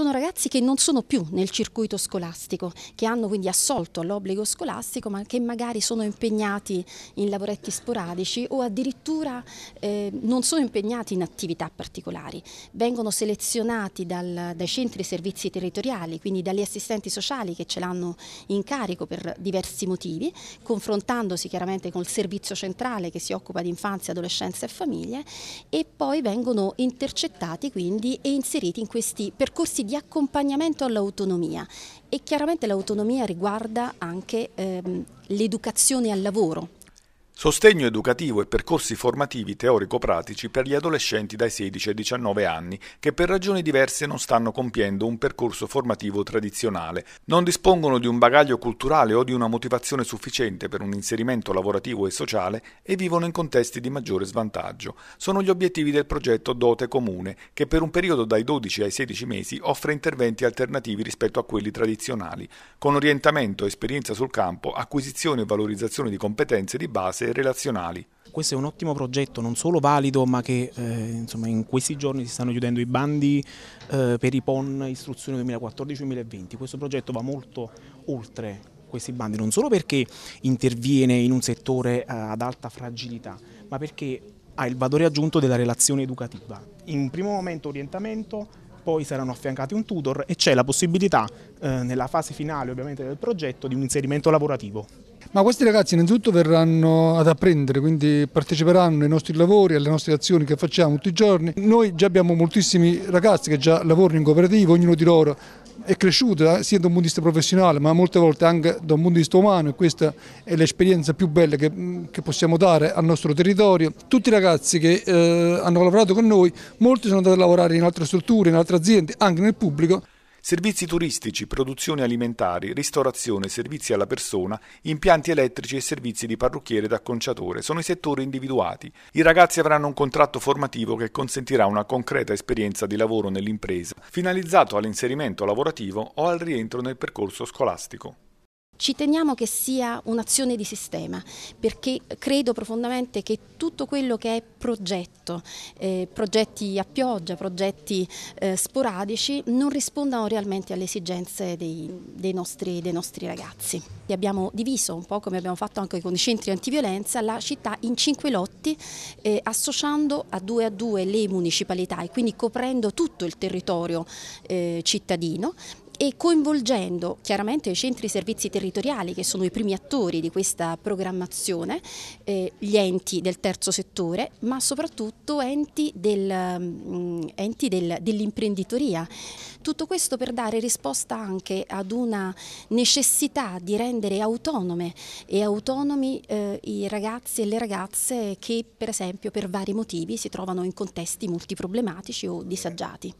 sono ragazzi che non sono più nel circuito scolastico, che hanno quindi assolto l'obbligo scolastico ma che magari sono impegnati in lavoretti sporadici o addirittura eh, non sono impegnati in attività particolari. Vengono selezionati dal, dai centri servizi territoriali, quindi dagli assistenti sociali che ce l'hanno in carico per diversi motivi, confrontandosi chiaramente con il servizio centrale che si occupa di infanzia, adolescenza e famiglie e poi vengono intercettati quindi e inseriti in questi percorsi di di accompagnamento all'autonomia e chiaramente l'autonomia riguarda anche ehm, l'educazione al lavoro Sostegno educativo e percorsi formativi teorico-pratici per gli adolescenti dai 16 ai 19 anni che per ragioni diverse non stanno compiendo un percorso formativo tradizionale, non dispongono di un bagaglio culturale o di una motivazione sufficiente per un inserimento lavorativo e sociale e vivono in contesti di maggiore svantaggio. Sono gli obiettivi del progetto Dote Comune che per un periodo dai 12 ai 16 mesi offre interventi alternativi rispetto a quelli tradizionali, con orientamento, esperienza sul campo, acquisizione e valorizzazione di competenze di base relazionali. Questo è un ottimo progetto, non solo valido, ma che eh, insomma, in questi giorni si stanno chiudendo i bandi eh, per i PON istruzione 2014-2020. Questo progetto va molto oltre questi bandi, non solo perché interviene in un settore eh, ad alta fragilità, ma perché ha il valore aggiunto della relazione educativa. In un primo momento orientamento, poi saranno affiancati un tutor e c'è la possibilità, eh, nella fase finale ovviamente del progetto, di un inserimento lavorativo. Ma questi ragazzi innanzitutto verranno ad apprendere, quindi parteciperanno ai nostri lavori, alle nostre azioni che facciamo tutti i giorni. Noi già abbiamo moltissimi ragazzi che già lavorano in cooperativa, ognuno di loro è cresciuto eh, sia da un punto di vista professionale ma molte volte anche da un punto di vista umano e questa è l'esperienza più bella che, mm, che, possiamo dare al nostro territorio. Tutti i ragazzi che eh, hanno lavorato con noi, molti sono andati a lavorare in altre strutture, in altre aziende, anche nel pubblico Servizi turistici, produzioni alimentari, ristorazione, servizi alla persona, impianti elettrici e servizi di parrucchiere ed acconciatore sono i settori individuati. I ragazzi avranno un contratto formativo che consentirà una concreta esperienza di lavoro nell'impresa, finalizzato all'inserimento lavorativo o al rientro nel percorso scolastico ci teniamo che sia un'azione di sistema perché credo profondamente che tutto quello che è progetto, eh, progetti a pioggia, progetti eh, sporadici non rispondano realmente alle esigenze dei, dei, nostri, dei nostri ragazzi. E abbiamo diviso un po' come abbiamo fatto anche con i centri antiviolenza la città in cinque lotti eh, associando a due a due le municipalità e quindi coprendo tutto il territorio eh, cittadino e coinvolgendo chiaramente i centri servizi territoriali che sono i primi attori di questa programmazione, eh, gli enti del terzo settore, ma soprattutto enti, del, mm, enti del, dell'imprenditoria. Tutto questo per dare risposta anche ad una necessità di rendere autonome e autonomi eh, i ragazzi e le ragazze che per esempio per vari motivi si trovano in contesti multiproblematici o disagiati.